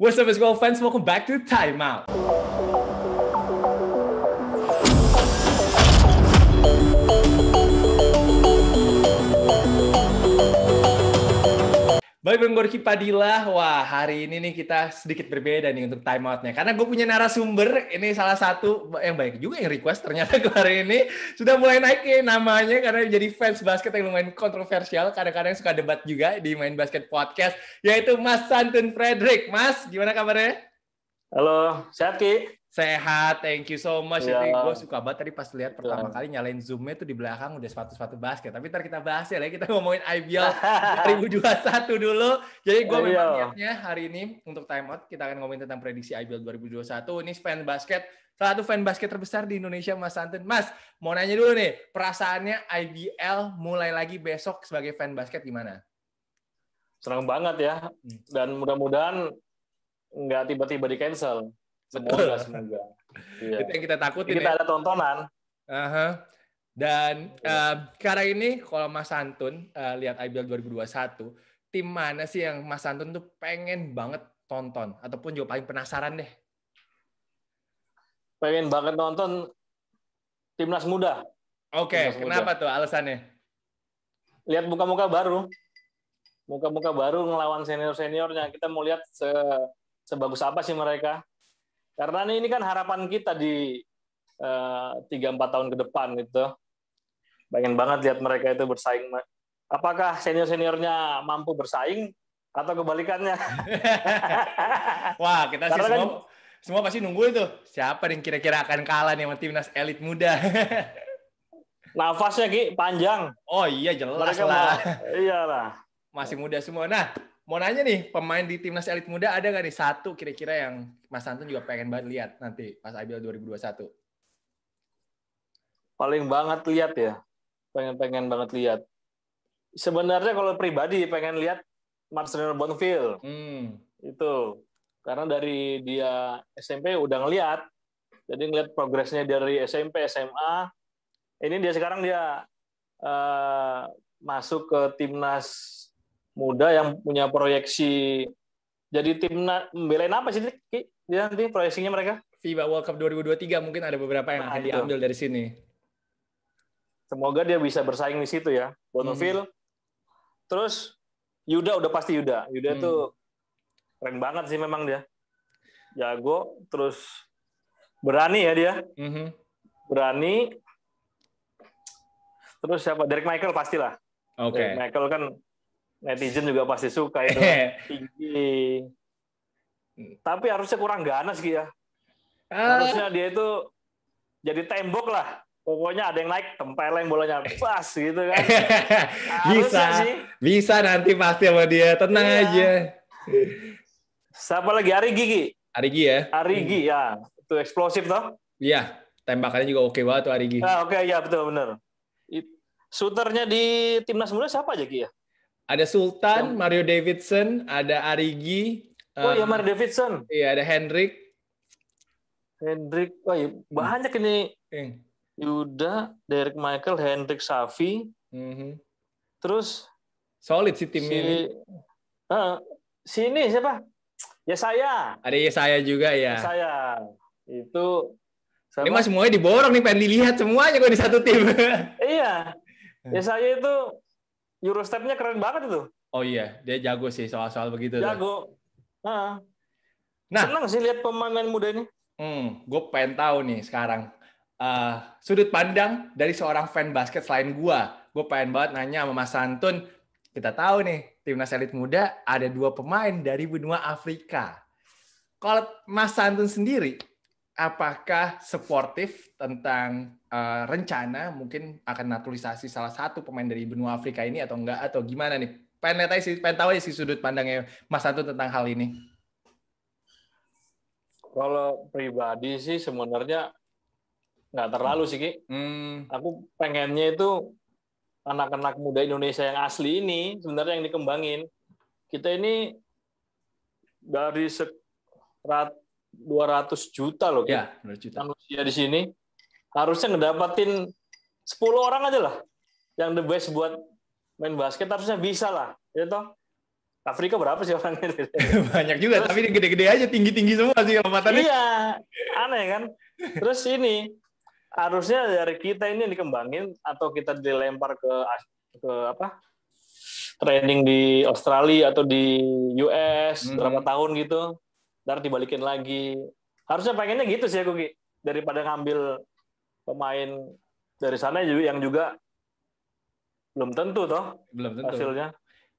What's up, as well, fans? Welcome back to Timeout. Baik Bang Gorky padilah wah hari ini nih kita sedikit berbeda nih untuk time outnya. Karena gue punya narasumber, ini salah satu yang baik juga yang request ternyata gue hari ini sudah mulai naik nih namanya karena jadi fans basket yang lumayan kontroversial, kadang-kadang suka debat juga di Main Basket Podcast, yaitu Mas Santun Frederick. Mas, gimana kabarnya? Halo, sehat Ki? Sehat, thank you so much. Yeah. Gue suka banget tadi pas lihat pertama yeah. kali nyalain zoomnya tuh di belakang udah sepatu-sepatu basket. Tapi ntar kita bahas ya, kita ngomongin IBL 2021 dulu. Jadi gue iya. memang niatnya hari ini untuk time out kita akan ngomongin tentang prediksi IBL 2021. Ini fan basket, salah satu fan basket terbesar di Indonesia, Mas Santun. Mas, mau nanya dulu nih, perasaannya IBL mulai lagi besok sebagai fan basket gimana? Senang banget ya, hmm. dan mudah-mudahan nggak tiba-tiba di cancel. Semoga, semoga. Iya. Itu yang kita takutin. Kita ya. ada tontonan. Uh-huh. Dan uh, sekarang ini kalau Mas Santun uh, lihat IBL 2021, tim mana sih yang Mas Santun tuh pengen banget tonton ataupun juga paling penasaran deh? Pengen banget nonton timnas muda. Oke, okay, kenapa muda. tuh alasannya? Lihat muka-muka baru. Muka-muka baru ngelawan senior-seniornya. Kita mau lihat se sebagus apa sih mereka karena ini kan harapan kita di eh, tiga uh, empat tahun ke depan gitu. Pengen banget lihat mereka itu bersaing. Apakah senior seniornya mampu bersaing atau kebalikannya? Wah kita sih kan semua, semua pasti nunggu itu. Siapa yang kira-kira akan kalah nih sama timnas elit muda? Nafasnya Ki panjang. Oh iya jelas mereka lah. Iyalah. Masih muda semua. Nah, Mau nanya nih, pemain di timnas elit muda ada nggak nih satu kira-kira yang Mas Anton juga pengen banget lihat nanti pas IBL 2021? Paling banget lihat ya, pengen-pengen banget lihat. Sebenarnya kalau pribadi pengen lihat Marcelino Bonfil. Hmm. Itu karena dari dia SMP udah ngeliat, jadi ngeliat progresnya dari SMP, SMA. Ini dia sekarang dia uh, masuk ke timnas muda yang punya proyeksi jadi tim membelain apa sih dia nanti proyeksinya mereka? FIBA World Cup 2023 mungkin ada beberapa yang nah, akan ah, itu. diambil dari sini. Semoga dia bisa bersaing di situ ya, Bonoville. Hmm. Terus Yuda udah pasti Yuda. Yuda hmm. tuh keren banget sih memang dia. Jago, terus berani ya dia. Hmm. Berani. Terus siapa? Derek Michael pastilah. Oke. Okay. Michael kan Netizen juga pasti suka itu. Eh. tinggi. Tapi harusnya kurang ganas gitu ya. Eh. Harusnya dia itu jadi tembok lah. Pokoknya ada yang naik, yang bolanya pas gitu kan. bisa, sih. bisa nanti pasti sama dia. Tenang iya. aja. Siapa lagi? Arigi, Gigi? Arigi ya? Arigi, hmm. ya. Itu eksplosif, toh? Iya. Tembakannya juga oke banget tuh Arigi. Ah, oke, okay, ya betul, benar. Shooternya di timnas muda siapa aja, Ki ya? Ada Sultan, Siap. Mario Davidson, ada Arigi. Oh um, Mario Davidson. Iya ada Hendrik. Hendrik, oh iya, banyak ini. Hmm. Yuda, Derek Michael, Hendrik Safi. Hmm. Terus solid sih tim si, ini. Uh, si ini siapa? Ya saya. Ada ya saya juga ya. ya saya itu sama. Ini mas semuanya diborong nih, pengen dilihat semuanya kok di satu tim. iya. Ya saya itu Eurostepnya keren banget itu. Oh iya, dia jago sih soal-soal begitu. Jago. Nah, nah, senang sih lihat pemain muda ini. Hmm, gue pengen tahu nih sekarang uh, sudut pandang dari seorang fan basket selain gue. Gue pengen banget nanya sama Mas Santun. Kita tahu nih timnas elit muda ada dua pemain dari benua Afrika. Kalau Mas Santun sendiri apakah sportif tentang uh, rencana mungkin akan naturalisasi salah satu pemain dari benua Afrika ini atau enggak atau gimana nih? Pengen sih, pengen aja sih sudut pandangnya Mas Santo tentang hal ini. Kalau pribadi sih sebenarnya nggak terlalu sih Ki. Hmm. Aku pengennya itu anak-anak muda Indonesia yang asli ini sebenarnya yang dikembangin. Kita ini dari 200 juta loh ya, 200 juta. manusia di sini harusnya ngedapatin 10 orang aja lah yang the best buat main basket harusnya bisa lah ya toh Afrika berapa sih orangnya? Banyak juga, Terus, tapi gede-gede aja, tinggi-tinggi semua sih kalau matanya. Iya, aneh kan? Terus ini, harusnya dari kita ini dikembangin atau kita dilempar ke ke apa training di Australia atau di US -hmm. berapa tahun gitu ntar dibalikin lagi harusnya pengennya gitu sih aku daripada ngambil pemain dari sana yang juga belum tentu toh belum tentu. hasilnya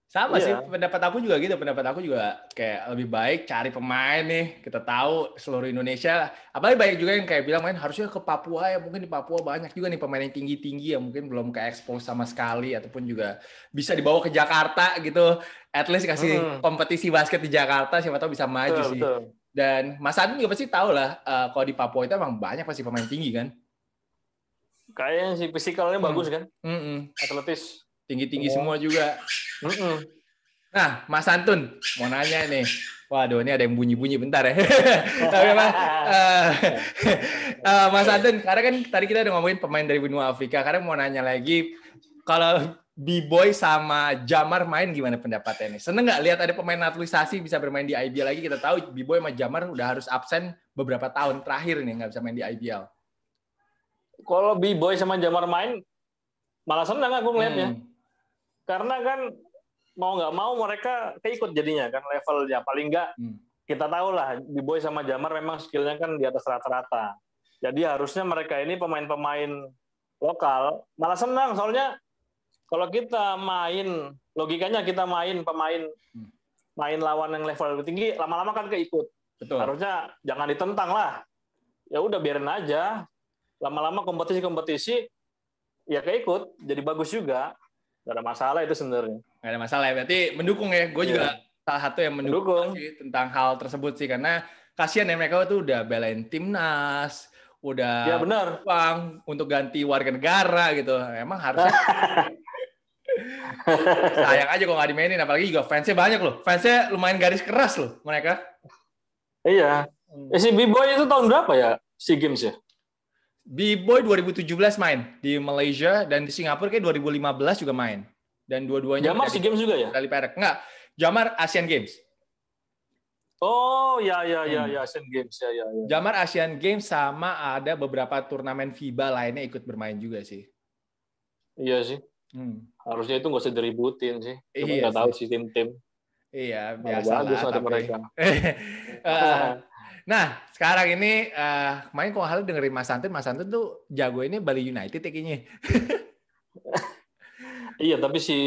sama iya. sih pendapat aku juga gitu, pendapat aku juga kayak lebih baik cari pemain nih. Kita tahu seluruh Indonesia, apalagi banyak juga yang kayak bilang main harusnya ke Papua ya, mungkin di Papua banyak juga nih pemain yang tinggi-tinggi yang mungkin belum ke expose sama sekali ataupun juga bisa dibawa ke Jakarta gitu. At least kasih hmm. kompetisi basket di Jakarta siapa tahu bisa maju betul, sih. Betul. Dan Mas Adi juga pasti tahu lah uh, kalau di Papua itu emang banyak pasti pemain tinggi kan. Kayaknya sih fisikalnya hmm. bagus kan? Hmm -hmm. Atletis tinggi-tinggi oh. semua juga. Nah, Mas Antun, mau nanya nih. Waduh, ini ada yang bunyi-bunyi bentar ya. Tapi eh, eh, Mas, uh, uh, Mas Anton, karena kan tadi kita udah ngomongin pemain dari benua Afrika, karena mau nanya lagi, kalau B-Boy sama Jamar main gimana pendapatnya ini? Seneng nggak lihat ada pemain naturalisasi bisa bermain di IBL lagi? Kita tahu B-Boy sama Jamar udah harus absen beberapa tahun terakhir nih, nggak bisa main di IBL. Kalau B-Boy sama Jamar main, malah seneng aku ngeliatnya. Hmm karena kan mau nggak mau mereka keikut jadinya kan levelnya paling nggak hmm. kita tahu lah di boy sama jamar memang skillnya kan di atas rata-rata jadi harusnya mereka ini pemain-pemain lokal malah senang soalnya kalau kita main logikanya kita main pemain hmm. main lawan yang level lebih tinggi lama-lama kan keikut Betul. harusnya jangan ditentang lah ya udah biarin aja lama-lama kompetisi-kompetisi ya keikut jadi bagus juga Gak ada masalah itu sebenarnya. Gak ada masalah ya. Berarti mendukung ya. Gue yeah. juga salah satu yang mendukung, mendukung. Sih, tentang hal tersebut sih karena kasihan ya mereka tuh udah belain timnas, udah ya, benar. uang untuk ganti warga negara gitu. Emang harus. sayang aja kok nggak dimainin apalagi juga fansnya banyak loh fansnya lumayan garis keras loh mereka iya hmm. eh, si b boy itu tahun berapa ya si games ya B-Boy 2017 main di Malaysia dan di Singapura kayak 2015 juga main. Dan dua-duanya Jamar si Games juga ya? Dari perak. Enggak, Jamar Asian Games. Oh, ya ya, ya hmm. ya ya Asian Games ya ya ya. Jamar Asian Games sama ada beberapa turnamen FIBA lainnya ikut bermain juga sih. Iya sih. Hmm. Harusnya itu nggak usah diributin sih. Cuma iya nggak tahu sih tim-tim. Iya, biasa bagus lah, tapi... mereka. uh, Nah, sekarang ini uh, kemarin kok hal dengerin Mas santun Mas santun tuh jago ini Bali United ya kayaknya. iya, tapi si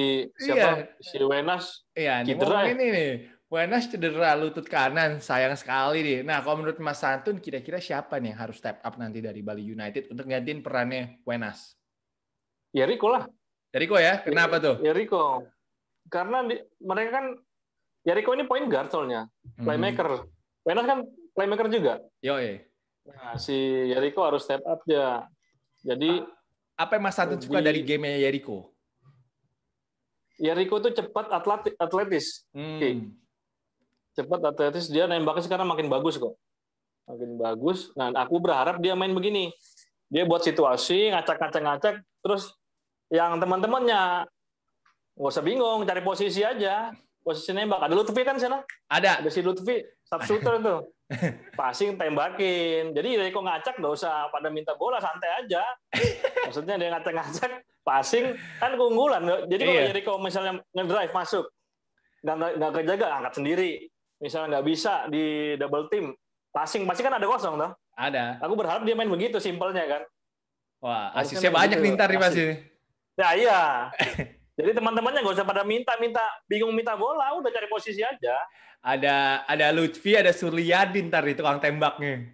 siapa? Iya. Si Wenas iya, cedera. Ya? Ini nih, Wenas cedera lutut kanan, sayang sekali nih. Nah, kalau menurut Mas Santun, kira-kira siapa nih yang harus step up nanti dari Bali United untuk ngadain perannya Wenas? Ya Riko lah. Ya Riko ya? Kenapa tuh? Ya Riko. Karena di, mereka kan, ya ini point guard soalnya, hmm. playmaker. Hmm. Wenas kan playmaker juga. Yo, Nah, si Yeriko harus step up ya. Jadi apa yang Mas Satun suka dari gamenya Yeriko? Yeriko itu cepat atletis, atletis. Hmm. Okay. Cepat atletis, dia nembaknya sekarang makin bagus kok. Makin bagus. Nah, aku berharap dia main begini. Dia buat situasi, ngacak-ngacak-ngacak, terus yang teman-temannya nggak usah bingung, cari posisi aja. Posisi nembak. Ada Lutfi kan sana? Ada. Ada si Lutfi, sub shooter itu. passing tembakin. Jadi dari kok ngacak nggak usah pada minta bola santai aja. Maksudnya dia ngacak-ngacak passing kan keunggulan. Jadi kalau iya. jadi kok misalnya ngedrive masuk nggak nggak kejaga angkat sendiri. Misalnya nggak bisa di double team passing pasti kan ada kosong toh. Ada. Aku berharap dia main begitu simpelnya kan. Wah, asisnya banyak gitu. nih ntar nih pasti. Ya iya. Jadi teman-temannya nggak usah pada minta-minta, bingung minta bola, udah cari posisi aja. Ada ada Lutfi, ada Suryadin tadi tukang tembaknya.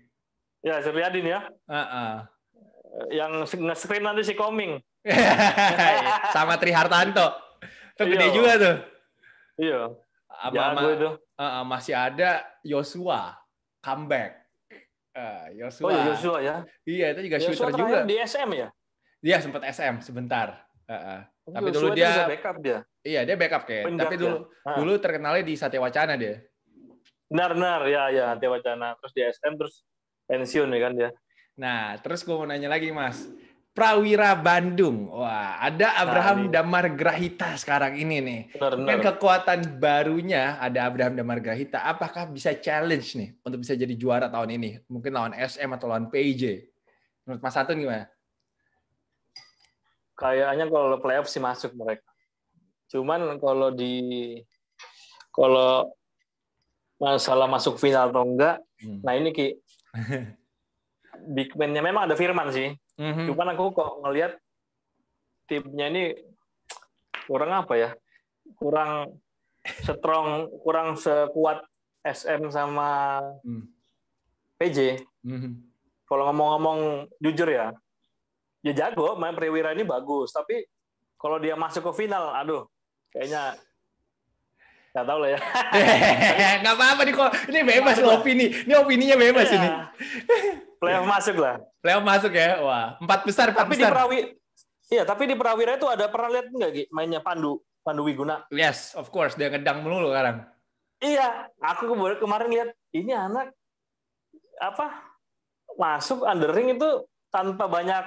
Ya Suryadin ya. Uh-uh. Yang nge-screen nanti si Koming. Sama Trihartanto. Itu gede Iyo. juga tuh. Iya. Apa ya, ma- itu. Uh-uh, masih ada Yosua comeback. Yosua. Eh, oh, Yosua iya, ya. Iya, itu juga Yosua shooter juga. di SM ya? Iya, sempat SM sebentar Uh, uh. Tapi dulu dia, dia backup dia. Iya, dia backup kayak. Penjak Tapi dulu ya. Ah. dulu terkenalnya di sate Wacana dia. Benar, benar. Ya, ya, Satya Wacana. Terus di SM terus pensiun ya kan dia. Nah, terus gue mau nanya lagi, Mas. Prawira Bandung. Wah, ada nah, Abraham nah, Damar Grahita sekarang ini nih. Benar, benar. Kan kekuatan barunya ada Abraham Damar Grahita. Apakah bisa challenge nih untuk bisa jadi juara tahun ini? Mungkin lawan SM atau lawan PJ. Menurut Mas Satun gimana? kayaknya kalau playoff sih masuk mereka. Cuman kalau di kalau masalah masuk final atau enggak, hmm. nah ini ki big man-nya memang ada Firman sih. hmm Cuman aku kok ngelihat timnya ini kurang apa ya? Kurang strong, kurang sekuat SM sama mm. PJ. hmm mhm. Kalau ngomong-ngomong jujur ya, ya jago main Priwira ini bagus tapi kalau dia masuk ke final aduh kayaknya nggak tahu lah ya nggak apa-apa nih kok ini bebas loh opini ini opininya bebas ya. ini playoff masuk lah playoff masuk ya wah empat besar empat tapi besar. di Prawi iya tapi di Prawira itu ada pernah lihat nggak Gi, mainnya Pandu Pandu Wiguna yes of course dia ngedang melulu sekarang iya aku kemarin lihat ini anak apa masuk ring itu tanpa banyak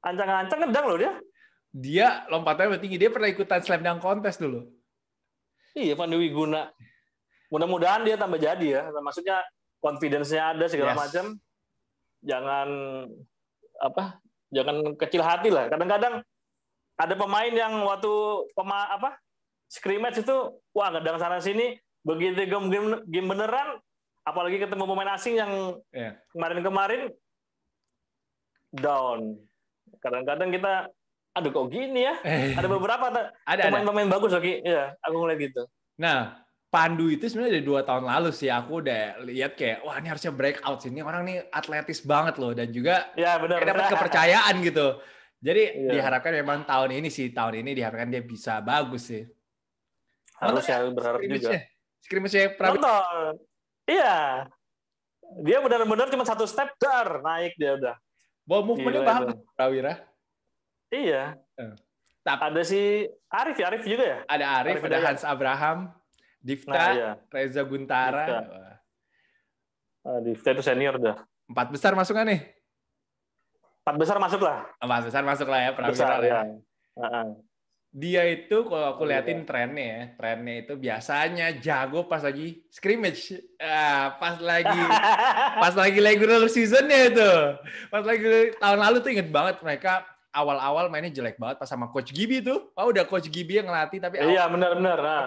Ancang-ancang nendang kan loh dia. Dia lompatnya tinggi. Dia pernah ikutan slam dunk kontes dulu. Iya, Pak Dewi Guna. Mudah-mudahan dia tambah jadi ya. Maksudnya confidence-nya ada segala yes. macam. Jangan apa? Jangan kecil hati lah. Kadang-kadang ada pemain yang waktu pema apa scrimmage itu wah ngedang sana sini begitu game, game game beneran apalagi ketemu pemain asing yang iya. kemarin-kemarin yeah. down Kadang-kadang kita aduh kok gini ya? Eh, iya. ada beberapa ada pemain-pemain bagus Oki. ya aku mulai gitu. Nah, Pandu itu sebenarnya dari dua tahun lalu sih aku udah lihat kayak wah ini harusnya breakout sih ini orang nih atletis banget loh dan juga ya, bener, kayak dapat kepercayaan gitu. Jadi ya. diharapkan memang tahun ini sih tahun ini diharapkan dia bisa bagus sih. Harus ya berharap juga. skrimisnya Prabu. Nonton. Iya. Dia benar-benar cuma satu step dar naik dia udah. Ball movementnya paham Prawira? Iya. Eh. Tapi, ada si Arif ya, Arif juga ya? Ada Arif, Arif ada Daya. Hans Abraham, Difta, nah, iya. Reza Guntara. Difta. Uh, Difta itu senior dah. Empat besar masuk nih? Empat besar masuk lah. Empat besar masuk lah ya, Prawira. Besar, ya. ya dia itu kalau aku iya. liatin trennya ya, trennya itu biasanya jago pas lagi scrimmage, ah, pas lagi pas lagi regular seasonnya itu, pas lagi tahun lalu tuh inget banget mereka awal-awal mainnya jelek banget pas sama coach Gibi tuh, oh udah coach Gibi yang ngelatih tapi iya benar-benar. Nah.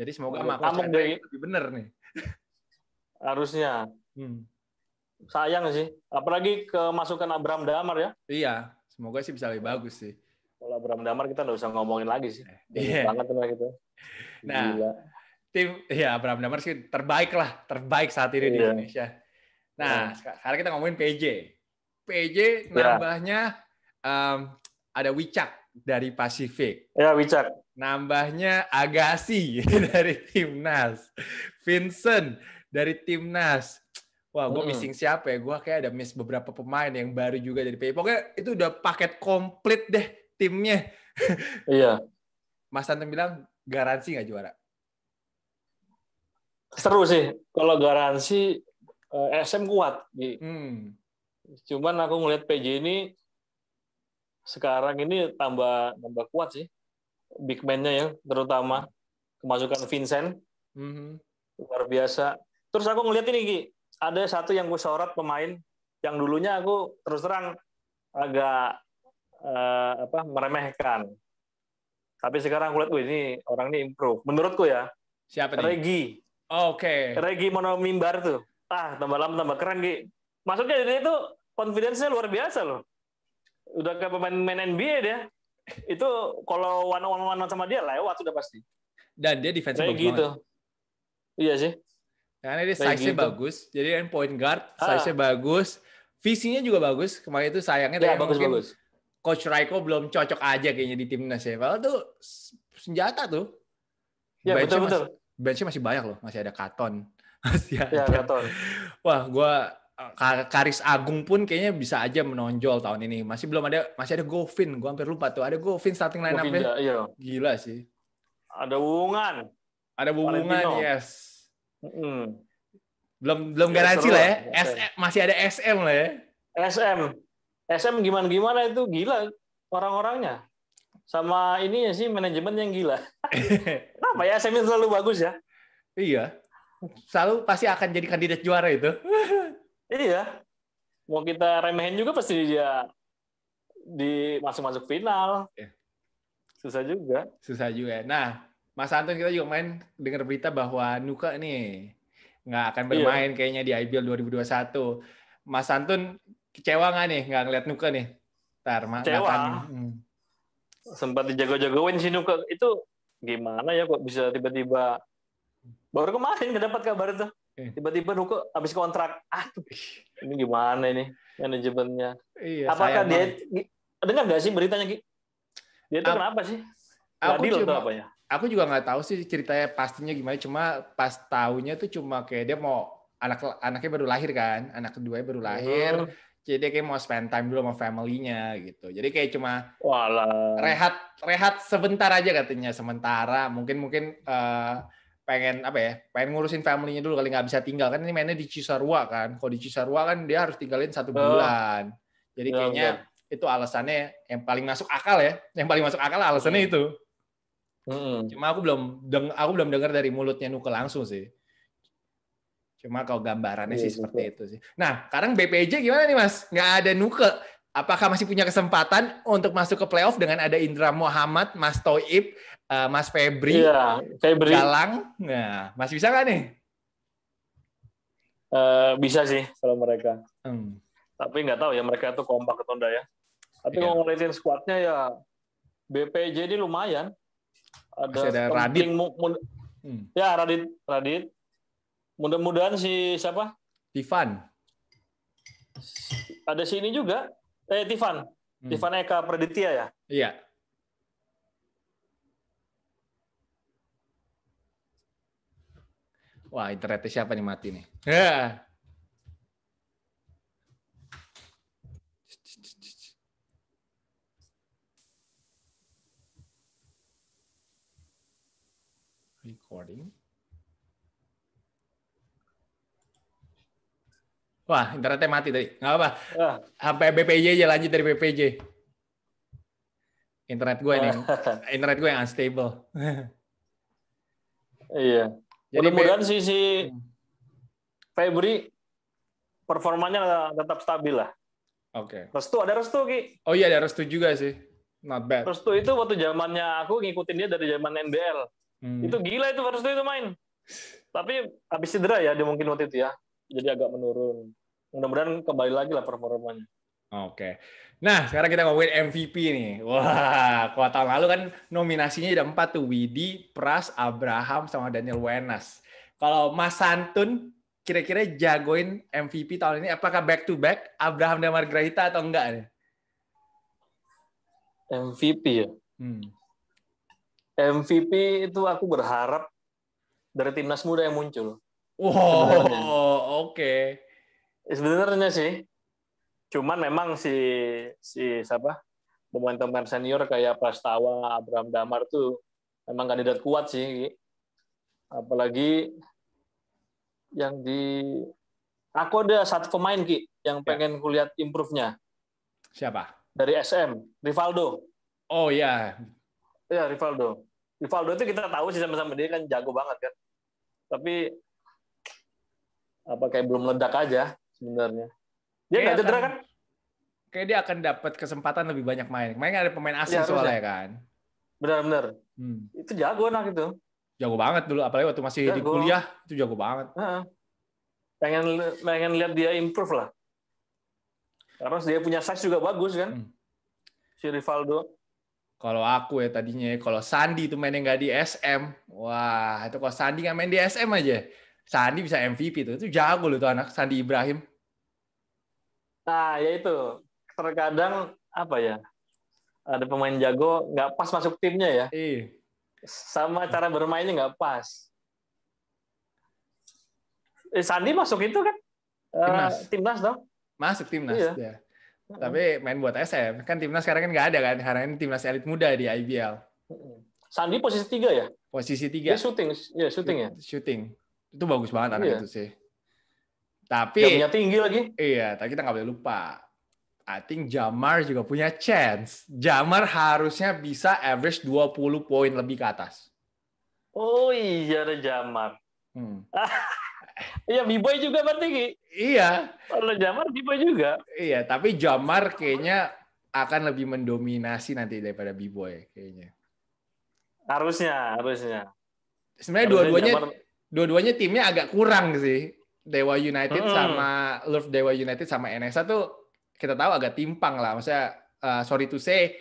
Jadi semoga sama coach dari... lebih benar nih. Harusnya. Hmm. Sayang sih, apalagi kemasukan Abraham Damar ya. Iya, semoga sih bisa lebih bagus sih. Kalau Bram Damar kita nggak usah ngomongin lagi sih. Eh, Banyak yeah. banget lah gitu. Nah, Gila. tim ya Bram Damar sih terbaik lah, terbaik saat ini yeah. di iya. Indonesia. Nah, yeah. Iya. sekarang kita ngomongin PJ. PJ iya. nambahnya um, ada Wicak dari Pasifik. Ya, Wicak. Nambahnya Agassi dari Timnas. Vincent dari Timnas. Wah, gue hmm. missing siapa ya? Gue kayak ada miss beberapa pemain yang baru juga dari PJ. Pokoknya itu udah paket komplit deh timnya. Iya. Mas Tante bilang garansi nggak juara? Seru sih. Kalau garansi eh, SM kuat. Hmm. Cuman aku ngelihat PJ ini sekarang ini tambah tambah kuat sih. Big man-nya ya, terutama kemasukan Vincent. Mm -hmm. Luar biasa. Terus aku ngelihat ini, Ki. Ada satu yang gue sorot pemain yang dulunya aku terus terang agak uh, apa meremehkan. Tapi sekarang kulit gue ini orang ini improve. Menurutku ya. Siapa nih? Regi. Oh, Oke. Okay. Regi Monomimbar tuh. Ah, tambah lama tambah keren Gi. Maksudnya dia itu confidence-nya luar biasa loh. Udah kayak pemain-pemain NBA dia. Itu kalau one on one sama dia lewat sudah pasti. Dan dia defense bagus gitu. Iya sih. Karena dia size-nya gitu. bagus, jadi kan point guard, ah. size-nya bagus, visinya juga bagus. Kemarin itu sayangnya ya, bagus, bagus. Coach Raiko belum cocok aja kayaknya di timnas ya. Padahal tuh senjata tuh. Ya bench betul masih, betul. masih banyak loh, masih ada Katon. Masih ya, ada. Ya, Katon. Wah, gua Karis Agung pun kayaknya bisa aja menonjol tahun ini. Masih belum ada masih ada Govin, gua hampir lupa tuh. Ada Govin starting line up-nya. Ya, iya. Gila sih. Ada Wungan. Ada Wungan, yes. Mm Belum belum ya, garansi lah ya. ya. SM, masih ada SM lah ya. SM SM gimana-gimana itu gila orang-orangnya. Sama ini ya sih manajemen yang gila. Kenapa ya SM selalu bagus ya? Iya. Selalu pasti akan jadi kandidat juara itu. iya. Mau kita remehin juga pasti dia di masuk-masuk final. Iya. Susah juga. Susah juga. Nah, Mas Anton kita juga main dengar berita bahwa Nuka nih nggak akan iya. bermain iya. kayaknya di IBL 2021. Mas Antun kecewa nggak nih nggak ngeliat Nuka nih? Ntar kecewa. Hmm. Sempat dijago-jagoin si Nuka itu gimana ya kok bisa tiba-tiba baru kemarin dapat kabar itu tiba-tiba Nuka habis kontrak aduh ah, ini gimana ini manajemennya iya, apakah dia banget. dengar nggak sih beritanya Ki? dia itu kenapa sih aku Gak apa apanya? aku juga nggak tahu sih ceritanya pastinya gimana cuma pas tahunya tuh cuma kayak dia mau anak anaknya baru lahir kan anak keduanya baru lahir uh hmm. -huh jadi dia kayak mau spend time dulu sama family-nya gitu jadi kayak cuma Wala. rehat rehat sebentar aja katanya sementara mungkin mungkin uh, pengen apa ya pengen ngurusin family-nya dulu kali nggak bisa tinggal kan ini mainnya di Cisarua kan kalau di Cisarua kan dia harus tinggalin satu bulan jadi iya, kayaknya iya. itu alasannya yang paling masuk akal ya yang paling masuk akal alasannya itu mm cuma aku belum deng aku belum dengar dari mulutnya Nuke langsung sih Cuma kalau gambarannya iya, sih betul. Iya, seperti iya. itu sih. Nah, sekarang BPJ gimana nih Mas? Nggak ada nuke. Apakah masih punya kesempatan untuk masuk ke playoff dengan ada Indra Muhammad, Mas Toib, eh, Mas Febri, iya, Febri, Galang? Nah, masih bisa nggak nih? Uh, bisa sih kalau mereka. Hmm. Tapi nggak tahu ya mereka tuh kompak atau enggak ya. Tapi iya. kalau ngeliatin squadnya ya BPJ ini lumayan. Ada, Masih ada Radit. hmm. Ya Radit, Radit, Mudah-mudahan si siapa? Tivan. Ada si ini juga. Eh, Tivan. Hmm. Tivan Eka Praditya ya? Iya. Wah, internetnya siapa nih mati nih? Wah, internetnya mati tadi. Nggak apa. Ya. Sampai BPJ aja lanjut dari BPJ. Internet gue ini, internet gue yang unstable. iya. Jadi mudah-mudahan sih si Febri performanya tetap stabil lah. Oke. Okay. Restu ada restu ki. Oh iya ada restu juga sih. Not bad. Restu itu waktu zamannya aku ngikutin dia dari zaman NBL. Hmm. Itu gila itu restu itu main. Tapi habis cedera ya dia mungkin waktu itu ya jadi agak menurun. Mudah-mudahan kembali lagi lah performanya. Oke. Nah, sekarang kita ngomongin MVP nih. Wah, kalau tahun lalu kan nominasinya ada empat tuh. Widi, Pras, Abraham, sama Daniel Wenas. Kalau Mas Santun, kira-kira jagoin MVP tahun ini, apakah back-to-back Abraham dan Margarita atau enggak? Nih? MVP ya? Hmm. MVP itu aku berharap dari timnas muda yang muncul. Wow, oke. Okay. Sebenarnya sih. Cuman memang si si siapa? pemain-pemain senior kayak Prastawa, Abraham Damar tuh memang kandidat kuat sih. Apalagi yang di aku ada satu pemain Ki yang ya. pengen kulihat improve-nya. Siapa? Dari SM, Rivaldo. Oh iya. Yeah. Ya, Rivaldo. Rivaldo itu kita tahu sih sama-sama dia kan jago banget kan. Tapi apa kayak belum meledak aja sebenarnya. Dia nggak cedera kan? Kayak dia akan dapat kesempatan lebih banyak main. Main ada pemain asing ya, soalnya ya. kan. Benar-benar. Hmm. Itu jago anak itu. Jago banget dulu, apalagi waktu masih jago. di kuliah itu jago banget. Uh -huh. Pengen pengen lihat dia improve lah. Karena dia punya size juga bagus kan. Hmm. Si Rivaldo. Kalau aku ya tadinya, kalau Sandi itu mainnya nggak di SM, wah itu kalau Sandi nggak main di SM aja, Sandi bisa MVP tuh. Itu jago loh tuh anak Sandi Ibrahim. Nah, ya itu. Terkadang apa ya? Ada pemain jago nggak pas masuk timnya ya. Iya. Sama cara bermainnya nggak pas. Eh, Sandi masuk itu kan? Eh, timnas. Uh, timnas dong. Masuk timnas. Iya. Ya. Tapi main buat SM. Kan timnas sekarang kan nggak ada kan. Karena ini timnas elit muda di IBL. Sandi posisi tiga ya? Posisi tiga. Dia shooting, ya shooting ya. Shooting. Itu bagus banget anak iya. itu sih. Tapi punya tinggi lagi. Iya, tapi kita nggak boleh lupa. I think Jamar juga punya chance. Jamar harusnya bisa average 20 poin lebih ke atas. Oh iya ada Jamar. Hmm. Iya, B-Boy juga berarti. Iya. Kalau Jamar b juga. Iya, tapi Jamar kayaknya akan lebih mendominasi nanti daripada b kayaknya. Harusnya, harusnya. Sebenarnya dua-duanya dua-duanya timnya agak kurang sih. Dewa United uh. sama Love Dewa United sama NSA tuh kita tahu agak timpang lah. Maksudnya uh, sorry to say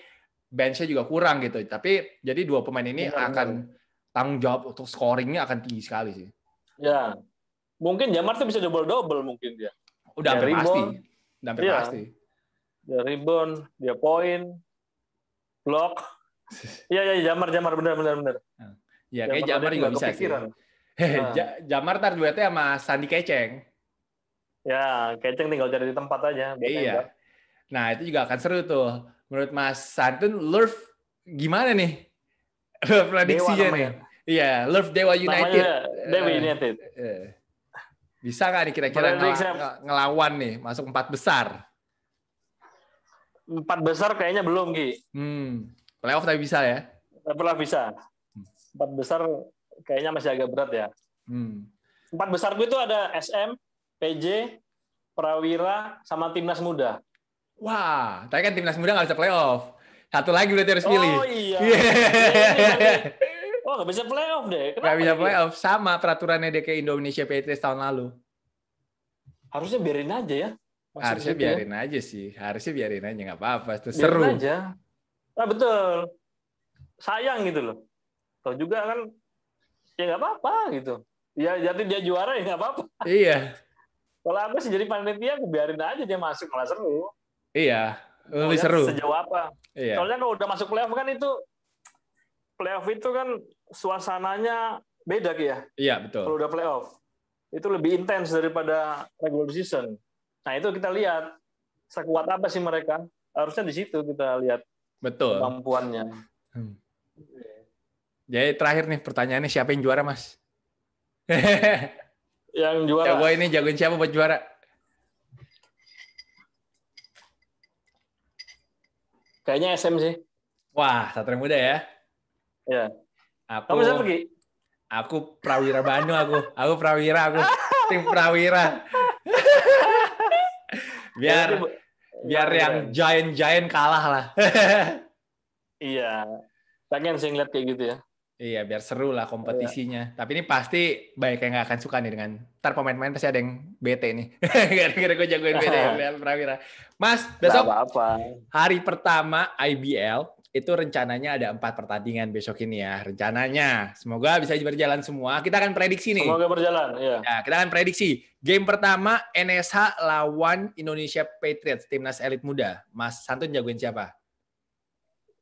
benchnya juga kurang gitu. Tapi jadi dua pemain ini ya, akan ya. tanggung jawab untuk scoringnya akan tinggi sekali sih. Ya, mungkin Jamar tuh bisa double double mungkin dia. Udah hampir rebound. pasti. Udah ya. pasti. Dia rebound, dia poin, block. Iya, iya, Jamar, Jamar benar benar benar. Ya, kayak Jamar, Jamar juga bisa kepikiran. sih. Nah. Jamar tar duetnya sama Sandi Keceng. Ya, Keceng tinggal cari tempat aja. Buat iya. Enggak. Nah, itu juga akan seru tuh. Menurut Mas Santun, Lurf gimana nih? Prediksinya nih. Iya, Lurf Dewa United. Namanya Dewa eh, United. Uh, bisa nggak nih kira-kira ngel ngelawan nih, masuk empat besar? Empat besar kayaknya belum, Ki. Hmm. Playoff tapi bisa ya? Playoff bisa. Hmm. Empat besar kayaknya masih agak berat ya. Hmm. Empat besar gue itu ada SM, PJ, Prawira, sama Timnas Muda. Wah, tapi kan Timnas Muda nggak bisa playoff. Satu lagi berarti harus pilih. Oh iya. Yeah. Yeah. oh, nggak bisa playoff deh. Kenapa nggak bisa playoff. playoff. Sama peraturannya DKI Indonesia Patriots tahun lalu. Harusnya biarin aja ya. Maksud harusnya gitu ya. biarin ya? aja sih. Harusnya biarin aja. Nggak apa-apa. Itu biarin seru. aja. Nah, betul. Sayang gitu loh. Tahu juga kan ya nggak apa-apa gitu. Ya jadi ya, dia juara ya nggak apa-apa. Iya. Kalau aku sih jadi panitia, aku biarin aja dia masuk malah seru. Iya, lebih seru. Sejauh apa? Iya. Soalnya kalau udah masuk playoff kan itu playoff itu kan suasananya beda ya. Iya betul. Kalau udah playoff itu lebih intens daripada regular season. Nah itu kita lihat sekuat apa sih mereka. Harusnya di situ kita lihat betul kemampuannya. Hmm. Jadi terakhir nih pertanyaannya siapa yang juara mas? yang juara. Jago ini jagoin siapa buat juara? Kayaknya SM sih. Wah, Satria Muda ya. Iya. Aku, Kamu siapa, Ki? Aku Prawira Bandung aku. Aku Prawira aku. Tim Prawira. Ya, biar biar iya. yang giant-giant kalah lah. iya. Pengen sih ngeliat kayak gitu ya. Iya, biar seru lah iya. kompetisinya. Iya. Tapi ini pasti banyak yang gak akan suka nih dengan ntar pemain-pemain pasti ada yang bete nih. Gara-gara gue jagoin bete ya, Prawira. Mas, besok apa -apa. hari pertama IBL itu rencananya ada empat pertandingan besok ini ya rencananya. Semoga bisa berjalan semua. Kita akan prediksi nih. Semoga berjalan. Iya. Ya, kita akan prediksi game pertama NSH lawan Indonesia Patriots timnas elit muda. Mas Santun jagoin siapa?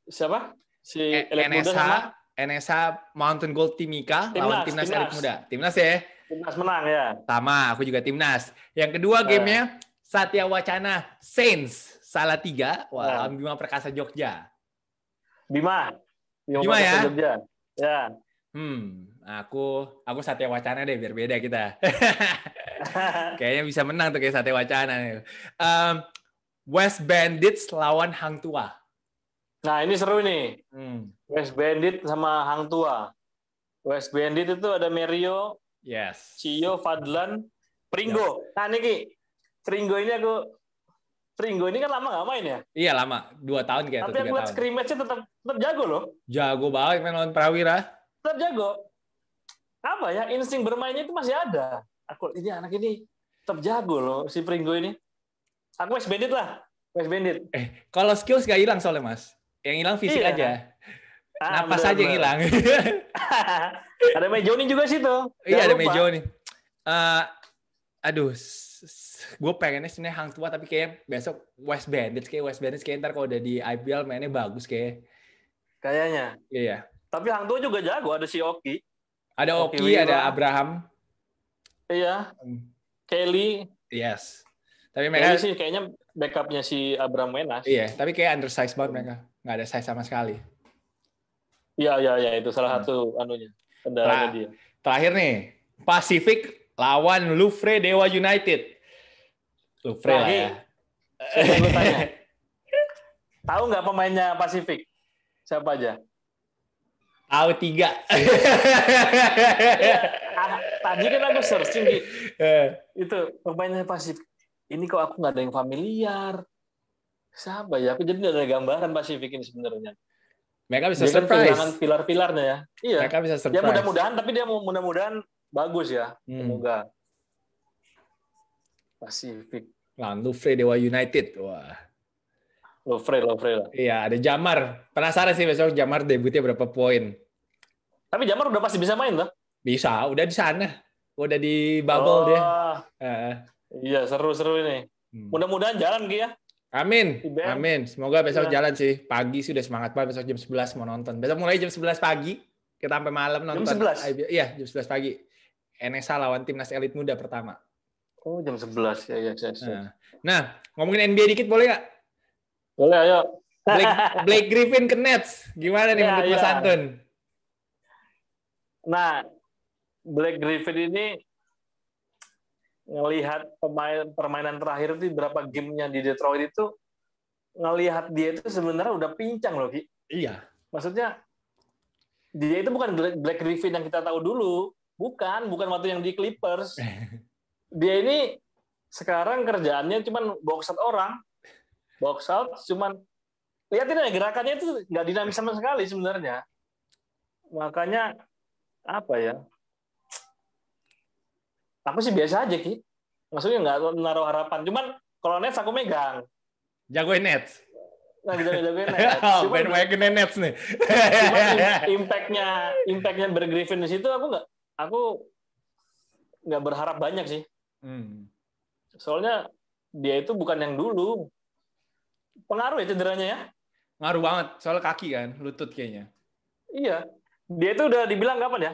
Siapa? Si elit NSH muda NSA Mountain Gold Timika timnas, lawan timnas, timnas. Muda. Timnas ya. Timnas menang ya. Sama, aku juga timnas. Yang kedua eh. gamenya Satya Wacana Saints Salatiga wah, eh. Bima Perkasa Jogja. Bima. Bima, Bima ya. Jogja. Ya. Hmm, aku aku Satya Wacana deh biar beda kita. Kayaknya bisa menang tuh kayak Satya Wacana Um, West Bandits lawan Hang Tua. Nah, ini seru nih. Hmm. West Bandit sama Hang Tua. West Bandit itu ada Mario, yes. Cio, Fadlan, Pringo. Yes. Nah, Niki, Pringo ini aku Pringo ini kan lama nggak main ya? Iya lama, dua tahun kayak. Tapi aku buat scrimmage-nya tetap, tetap jago loh. Jago banget main lawan Prawira. Tetap jago. Apa ya insting bermainnya itu masih ada. Aku ini anak ini tetap jago loh si Pringo ini. Aku West Bandit lah, West Bandit. Eh, kalau skills nggak hilang soalnya mas, yang hilang fisik iya. aja. Ah, Napas aja yang hilang. ada Mejoni juga sih tuh. Iya ada Mejoni. Uh, eh, aduh, gue pengennya sini hang tua tapi kayak besok West Bandits kayak West Bandits kayak ntar kalau udah di IPL mainnya bagus kayak. Kayaknya. Iya. Yeah. Tapi hang tua juga jago ada si Oki. Ada Oki, Oki ada Abraham. Iya. Hmm. Kelly. Yes. Tapi mereka Kelly sih kayaknya backupnya si Abraham Wenas. Iya, tapi kayak undersized banget mereka. Nggak ada size sama sekali. Iya iya iya itu salah hmm. satu anunya kendaraan nah, dia. Terakhir nih Pacific lawan Lufre Dewa United. Lufre lah ya. Saya tanya. Tahu nggak pemainnya Pacific? Siapa aja? Tahu tiga. Iya. Ah, tadi kan aku searching di eh. itu pemainnya Pacific. Ini kok aku nggak ada yang familiar. Siapa ya? Aku jadi nggak ada gambaran Pacific ini sebenarnya mereka bisa dia kan surprise. Kan pilar-pilarnya ya. Iya. Mereka bisa ya, surprise. Ya mudah-mudahan tapi dia mau mudah-mudahan bagus ya. Hmm. Semoga. Pasifik. Nah, Lufre Dewa United. Wah. Lufre, Lufre. lah. Iya, ada Jamar. Penasaran sih besok Jamar debutnya berapa poin. Tapi Jamar udah pasti bisa main, loh. Bisa, udah di sana. Udah di bubble oh. dia. Uh. Iya, seru-seru ini. Hmm. Mudah-mudahan jalan Ki ya. Amin. Amin. Semoga besok ya. jalan sih. Pagi sih udah semangat banget besok jam 11 mau nonton. Besok mulai jam 11 pagi kita sampai malam nonton. Jam 11. Iya, jam 11 pagi. NSA lawan timnas elit muda pertama. Oh, jam 11 ya ya. ya, ya. Nah, ngomongin NBA dikit boleh nggak? Boleh, ayo. Blake, Blake Griffin ke Nets. Gimana nih ya, menurut ya. Mas iya. Anton? Nah, Blake Griffin ini ngelihat pemain permainan terakhir itu berapa gamenya di Detroit itu ngelihat dia itu sebenarnya udah pincang loh Ki. Iya. Maksudnya dia itu bukan Black Griffin yang kita tahu dulu, bukan, bukan waktu yang di Clippers. Dia ini sekarang kerjaannya cuman box out orang, box out cuman lihatin ya gerakannya itu nggak dinamis sama sekali sebenarnya. Makanya apa ya? aku sih biasa aja ki maksudnya nggak menaruh harapan cuman kalau Nets aku megang jagoin Nets nah jagoin Nets oh, bandwagon Nets nih cuman impactnya impactnya bergriffin di situ aku nggak aku nggak berharap banyak sih hmm. soalnya dia itu bukan yang dulu pengaruh ya cederanya ya ngaruh banget soal kaki kan lutut kayaknya iya dia itu udah dibilang kapan ya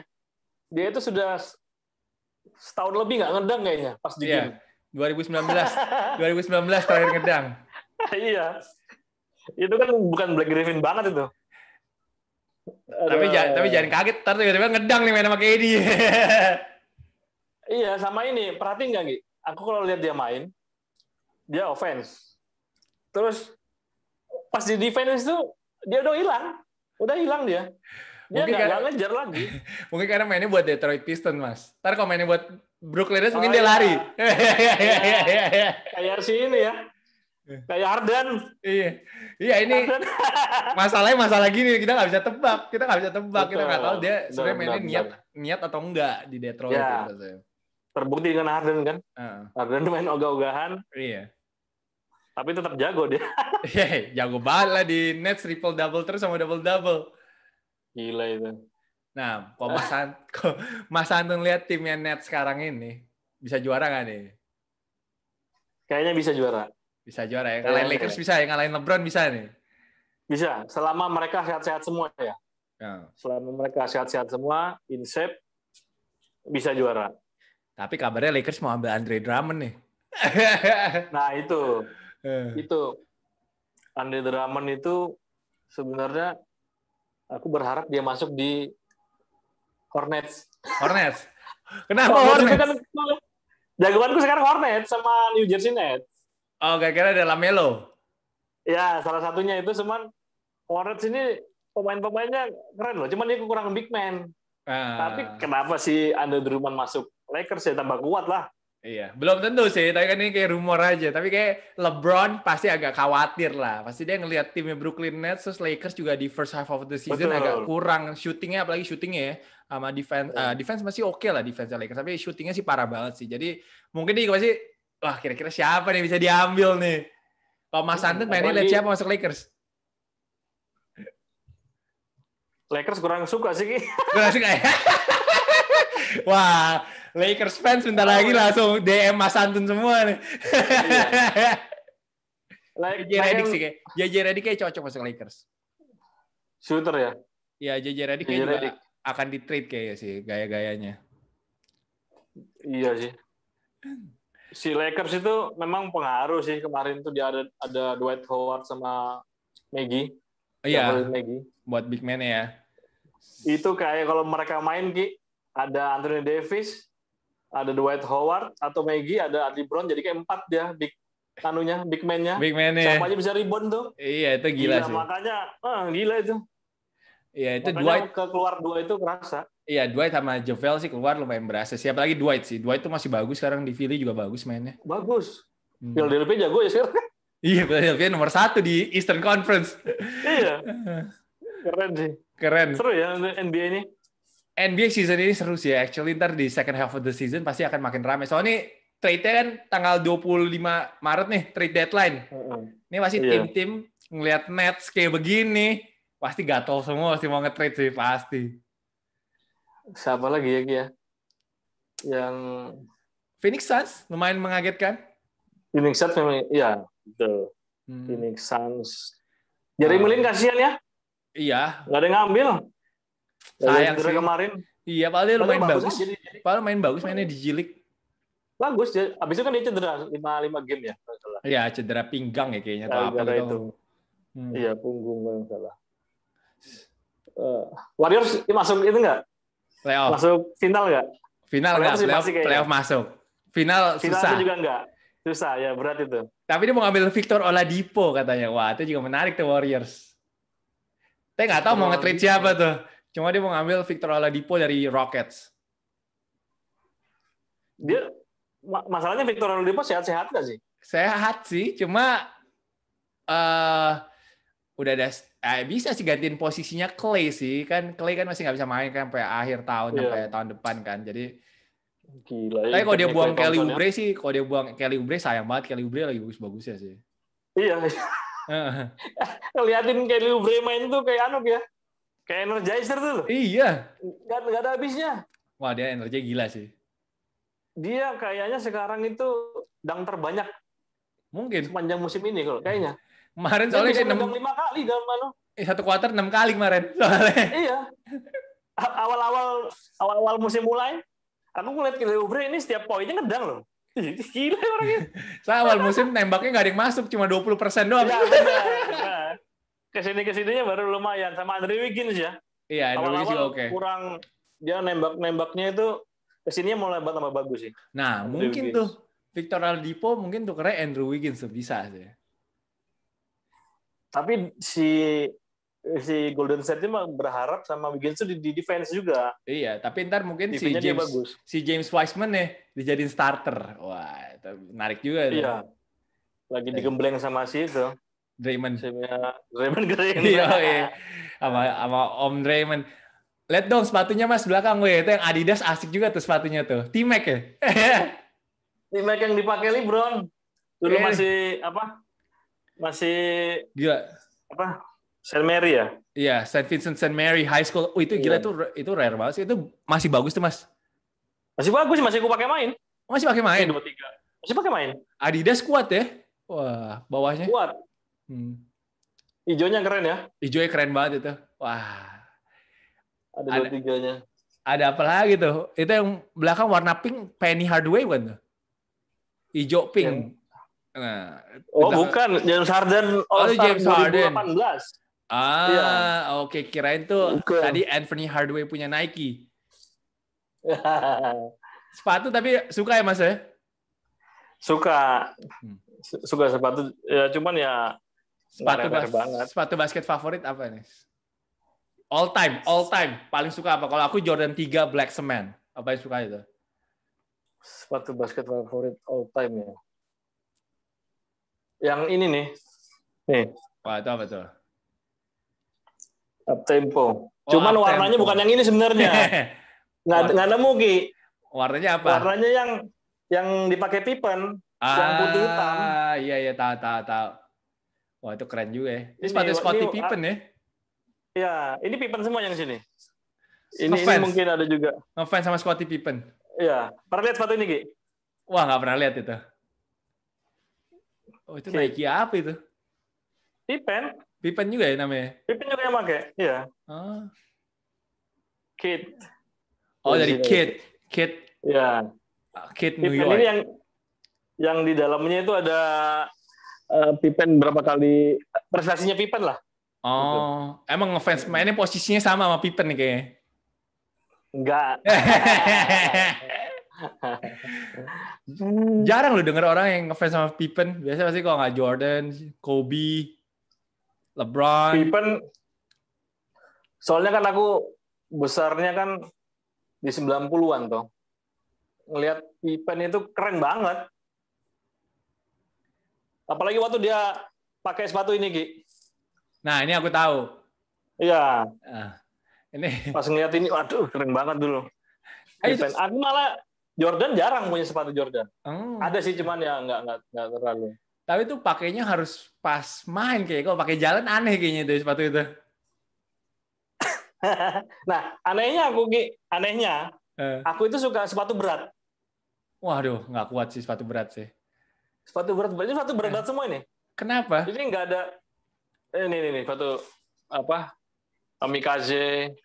dia itu sudah setahun lebih nggak ngedang kayaknya pas di yeah. 2019, 2019 terakhir ngedang. iya. Itu kan bukan Black Griffin banget itu. Tapi Aduh. jangan, tapi jangan kaget, ntar tiba-tiba ngedang nih main sama KD. iya, sama ini. Perhatiin nggak, Gi? Aku kalau lihat dia main, dia offense. Terus pas di defense itu dia udah hilang. Udah hilang dia mungkin gak, karena, ngejar lagi. mungkin karena mainnya buat Detroit Pistons, Mas. Ntar kalau mainnya buat Brooklyn Nets oh, mungkin iya. dia lari. ya, kayak si ini ya. Kayak Harden. Iya. Iya ini masalahnya masalah gini kita nggak bisa tebak. Kita nggak bisa tebak. Betul. Kita nggak tahu dia sebenarnya mainnya benar, niat niat atau enggak di Detroit. Ya. Gitu, Terbukti dengan Harden kan. Uh. Harden main ogah-ogahan. Iya. Tapi tetap jago dia. jago banget lah di Nets triple double terus sama double double. Gila itu. Nah, kalau Mas, An Mas Antun lihat timnya Net sekarang ini, bisa juara nggak nih? Kayaknya bisa juara. Bisa juara ya. Kalian Lakers bisa ya, ngalahin LeBron bisa nih. Bisa, selama mereka sehat-sehat semua ya. ya. Selama mereka sehat-sehat semua, in shape, bisa juara. Tapi kabarnya Lakers mau ambil Andre Drummond nih. nah itu, eh. itu Andre Drummond itu sebenarnya Aku berharap dia masuk di Hornets. Hornets. Kenapa oh, Hornets? Kan, jagoanku sekarang Hornets sama New Jersey Nets. Oh, kira-kira ada Lamelo. Ya, salah satunya itu cuman Hornets ini pemain-pemainnya keren loh. Cuman dia kekurangan big man. Uh. Tapi kenapa sih Andre Drummond masuk Lakers ya tambah kuat lah. Iya, belum tentu sih. Tapi kan ini kayak rumor aja. Tapi kayak LeBron pasti agak khawatir lah. Pasti dia ngelihat timnya Brooklyn Nets, terus Lakers juga di first half of the season Betul. agak kurang shootingnya, apalagi shootingnya ya, sama defense. Uh, defense masih oke okay lah defense Lakers, tapi shootingnya sih parah banget sih. Jadi mungkin dia pasti, wah kira-kira siapa nih bisa diambil nih? Kalau Mas Santen hmm, mainnya lihat siapa masuk Lakers? Lakers kurang suka sih. Kurang suka ya? wah, Lakers fans bentar oh, lagi langsung DM Mas Antun semua nih. Iya. JJ Redick sih kayak. JJ Redick kayak cocok masuk Lakers. Shooter ya? Iya, JJ Redick kayak juga Redick. akan di trade kayak sih gaya-gayanya. Iya sih. Si Lakers itu memang pengaruh sih kemarin tuh dia ada ada Dwight Howard sama Maggie. iya. Maggie. Buat big man ya. Itu kayak kalau mereka main Ki ada Anthony Davis, ada Dwight Howard atau Maggie, ada Adi Brown, jadi kayak empat dia big tanunya, big man-nya. Big man-nya. Siapa aja bisa rebound tuh. Iya, itu gila, gila sih. Makanya, ah, gila itu. Iya, itu Makanya Dwight. Ke keluar dua itu kerasa. Iya, Dwight sama Jovel sih keluar lumayan berasa. Siapa lagi Dwight sih. Dwight itu masih bagus sekarang di Philly juga bagus mainnya. Bagus. Hmm. Philadelphia jago ya sekarang. Iya, Philadelphia nomor satu di Eastern Conference. iya. Keren sih. Keren. Seru ya NBA ini. NBA season ini seru sih ya. Actually ntar di second half of the season pasti akan makin ramai. Soalnya ini trade-nya kan tanggal 25 Maret nih, trade deadline. Ini pasti yeah. tim-tim ngelihat Nets kayak begini, pasti gatel semua, pasti mau nge-trade sih, pasti. Siapa lagi ya, Gia? Yang... Phoenix Suns, lumayan mengagetkan. Phoenix Suns memang, ya, betul. Hmm. Phoenix Suns. Jeremy melin ah. kasihan ya. Iya. Gak ada yang ngambil. Sayang sih. kemarin. Iya, dia lumayan bagus. bagus. Jadi, jadi. Paling main bagus, mainnya di Jilik. Bagus, abis itu kan dia cedera 5, 5 game ya. Iya, cedera pinggang ya kayaknya. Nah, apa gitu. itu. Hmm. Iya, punggung yang salah. Uh, Warriors masuk itu nggak? Playoff. Masuk final nggak? Final nggak? Playoff, playoff masuk. Final, final susah. juga nggak. Susah ya, berat itu. Tapi dia mau ngambil Victor Oladipo katanya. Wah, itu juga menarik tuh Warriors. Saya nggak tahu mau nge siapa tuh. Cuma dia mau ngambil Victor Oladipo dari Rockets. Dia masalahnya Victor Oladipo sehat-sehat gak sih? Sehat sih, cuma uh, udah ada eh, bisa sih gantiin posisinya Clay sih kan Clay kan masih nggak bisa main kan sampai akhir tahun yeah. sampai tahun depan kan jadi Gila, ya, tapi kalau dia buang Kelly ya. Oubre sih kalau dia buang Kelly Oubre sayang banget Kelly Oubre lagi bagus bagusnya sih iya ngeliatin Kelly Oubre main tuh kayak anu ya Kayak energizer tuh. Iya. Gak, gak ada habisnya. Wah, dia energi gila sih. Dia kayaknya sekarang itu dang terbanyak. Mungkin. Sepanjang musim ini kalau kayaknya. Kemarin soalnya dia 6... 5 kali dalam mana? Eh, satu kuarter enam kali kemarin soalnya. Iya. Awal-awal awal-awal musim mulai, aku ngeliat Kylian Ubre ini setiap poinnya ngedang loh. Gila orangnya. Saya awal musim nembaknya nggak ada yang masuk, cuma 20% doang. Ya, doang kesini kesininya baru lumayan sama Andre Wiggins ya. Iya, Andre Wiggins juga oke. Okay. Kurang dia nembak nembaknya itu kesininya mulai tambah bagus sih. Nah, Andrew mungkin Wiggins. tuh Victor Aldipo mungkin tuh keren Andrew Wiggins bisa sih. Tapi si si Golden State mah berharap sama Wiggins tuh di, di defense juga. Iya, tapi ntar mungkin si James bagus. si James Wiseman nih dijadiin starter. Wah, menarik juga. Iya. Lagi digembleng sama si itu. Draymond. Draymond Green. Iya, Sama sama Om Draymond. Lihat dong sepatunya Mas belakang gue. Itu yang Adidas asik juga tuh sepatunya tuh. T-Mac ya? t yang dipakai LeBron. Dulu yeah. masih apa? Masih gila. Apa? Saint Mary ya? Iya, Saint Vincent Saint Mary High School. Oh, itu gila yeah. tuh itu rare banget sih. Itu masih bagus tuh, Mas. Masih bagus, masih gue pakai main. Masih pakai main. 23. Masih pakai main. Adidas kuat ya? Wah, bawahnya. Kuat Hmm. Ijonya keren ya? Ijonya keren banget itu. Wah. Ada, ada tiganya. Ada apa lagi tuh? Itu yang belakang warna pink Penny Hardaway bukan Ijo pink. Yang... Nah, oh bukan, James Harden All oh, James Harden. 2018. Ah, ya. oke okay. kirain tuh okay. tadi Anthony Hardaway punya Nike. Sepatu tapi suka ya Mas ya? Suka. Hmm. Suka sepatu ya cuman ya sepatu bas banget. sepatu basket favorit apa nih? All time, all time. Paling suka apa? Kalau aku Jordan 3 Black Cement. Apa yang suka itu? Sepatu basket favorit all time ya. Yang ini nih. Nih. Wah, itu apa tuh? Up tempo. Oh, Cuman up warnanya tempo. bukan yang ini sebenarnya. nggak, nemu Ki. Warnanya apa? Warnanya yang yang dipakai Pippen, ah, yang putih hitam. Ah Iya iya tahu tahu tahu. Wah itu keren juga ya. Ini, sepatu Scotty Pippen ya? Ya, ini Pippen semua yang sini. Ini, ini mungkin ada juga. Ngefans sama Scotty Pippen. Iya. Pernah lihat sepatu ini, Ki? Wah, nggak pernah lihat itu. Oh, itu okay. Nike apa itu? Pippen. Pippen juga ya namanya? Pippen juga yang pakai, iya. Ah. Kit. Oh, dari Kit. Kit. Iya. Kit. Iya. Ah, New Pippen York. Ini yang yang di dalamnya itu ada uh, Pippen berapa kali prestasinya Pippen lah. Oh, gitu. emang ngefans mainnya posisinya sama sama Pippen nih kayaknya. Enggak. Jarang lu denger orang yang ngefans sama Pippen. Biasanya pasti kalau nggak Jordan, Kobe, LeBron. Pippen. Soalnya kan aku besarnya kan di 90-an tuh. Ngelihat Pippen itu keren banget. Apalagi waktu dia pakai sepatu ini, Ki. Nah, ini aku tahu. Iya. Nah, ini pas ngeliat ini, waduh, keren banget dulu. Ayo, aku malah Jordan jarang punya sepatu Jordan. Oh. Ada sih cuman ya nggak nggak nggak terlalu. Tapi itu pakainya harus pas main kayak kok pakai jalan aneh kayaknya itu sepatu itu. nah, anehnya aku Ki, anehnya eh. aku itu suka sepatu berat. Waduh, nggak kuat sih sepatu berat sih. Sepatu berat berat ini sepatu berat berat iya. semua ini. Kenapa? Ini nggak ada Eh ini ini nih sepatu apa? Kamikaze.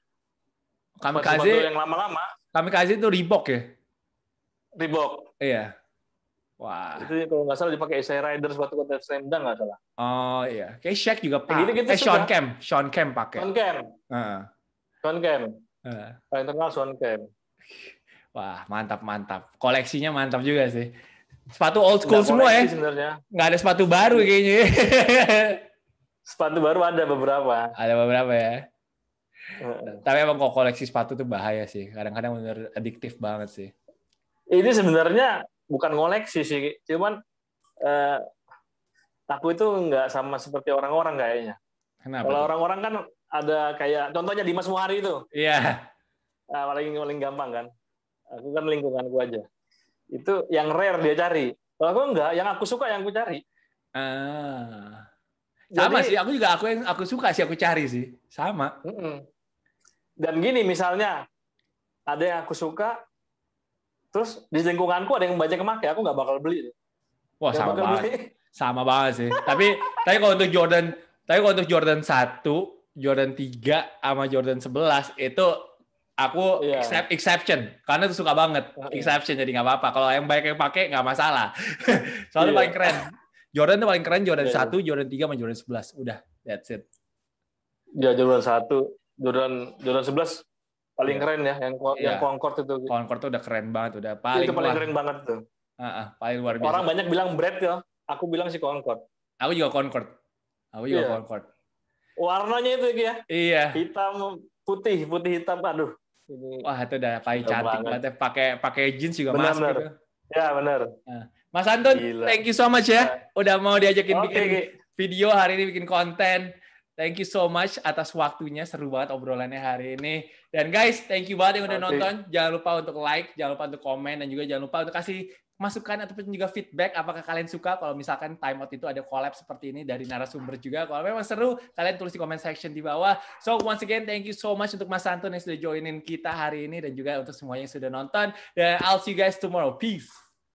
Kamikaze sepatu yang lama-lama. Kamikaze itu Reebok ya? Reebok. Iya. Wah. Itu kalau nggak salah dipakai SI Rider sepatu kontes Slamdang nggak salah. Oh iya. Kayak Shaq juga eh, pakai. Gitu -gitu eh, Sean Kemp. Sean Kemp pakai. Sean Kemp. Uh. Sean Kemp. Uh. Paling terkenal Sean Kemp. Wah mantap mantap. Koleksinya mantap juga sih. Sepatu old school Nggak semua ya. Sebenarnya. Nggak ada sepatu baru kayaknya. sepatu baru ada beberapa. Ada beberapa ya. Tapi emang kok koleksi sepatu tuh bahaya sih. Kadang-kadang benar adiktif banget sih. Ini sebenarnya bukan koleksi sih, cuman eh, aku itu nggak sama seperti orang-orang kayaknya. Kenapa? Kalau orang-orang kan ada kayak contohnya Dimas Muhari itu. Iya. Yeah. Nah, paling paling gampang kan. Aku kan lingkungan gua aja. Itu yang rare dia cari. Kalau aku enggak, yang aku suka yang aku cari. Ah. Sama sih, aku juga aku yang aku suka sih aku cari sih. Sama. Dan gini misalnya ada yang aku suka terus di lingkunganku ada yang banyak kemakai aku nggak bakal beli. Wah, gak sama banget. Beli. Sama banget sih. tapi tapi kalau untuk Jordan, tapi kalau untuk Jordan satu, Jordan 3 sama Jordan 11 itu aku yeah. except, exception karena tuh suka banget yeah. exception jadi nggak apa-apa kalau yang baik yang pakai nggak masalah soalnya yeah. paling keren Jordan tuh paling keren Jordan yeah. Iya. Jordan tiga, sama Jordan sebelas. Udah, that's it. Ya, Jordan satu, Jordan Jordan sebelas paling yeah. keren ya yang yeah. yang iya. Concord itu. Concord tuh udah keren banget, udah paling Itu paling keren banget tuh. Uh, uh, paling luar biasa. Orang banyak bilang bread ya, aku bilang si Concord. Aku juga Concord. Aku juga yeah. Concord. Warnanya itu ya. Iya. Hitam putih, putih hitam. Aduh, Wah, itu udah paling cantik banget. banget. Ya. Pakai pakai jeans juga bener, masuk gitu. Ya, benar. Nah, Mas Anton, Gila. thank you so much ya. ya. Udah mau diajakin okay. bikin video hari ini bikin konten. Thank you so much atas waktunya. Seru banget obrolannya hari ini. Dan guys, thank you banget yang udah okay. nonton. Jangan lupa untuk like, jangan lupa untuk komen, dan juga jangan lupa untuk kasih masukan ataupun juga feedback apakah kalian suka kalau misalkan timeout itu ada collab seperti ini dari narasumber juga kalau memang seru kalian tulis di comment section di bawah so once again thank you so much untuk Mas anton yang sudah joinin kita hari ini dan juga untuk semuanya yang sudah nonton dan I'll see you guys tomorrow peace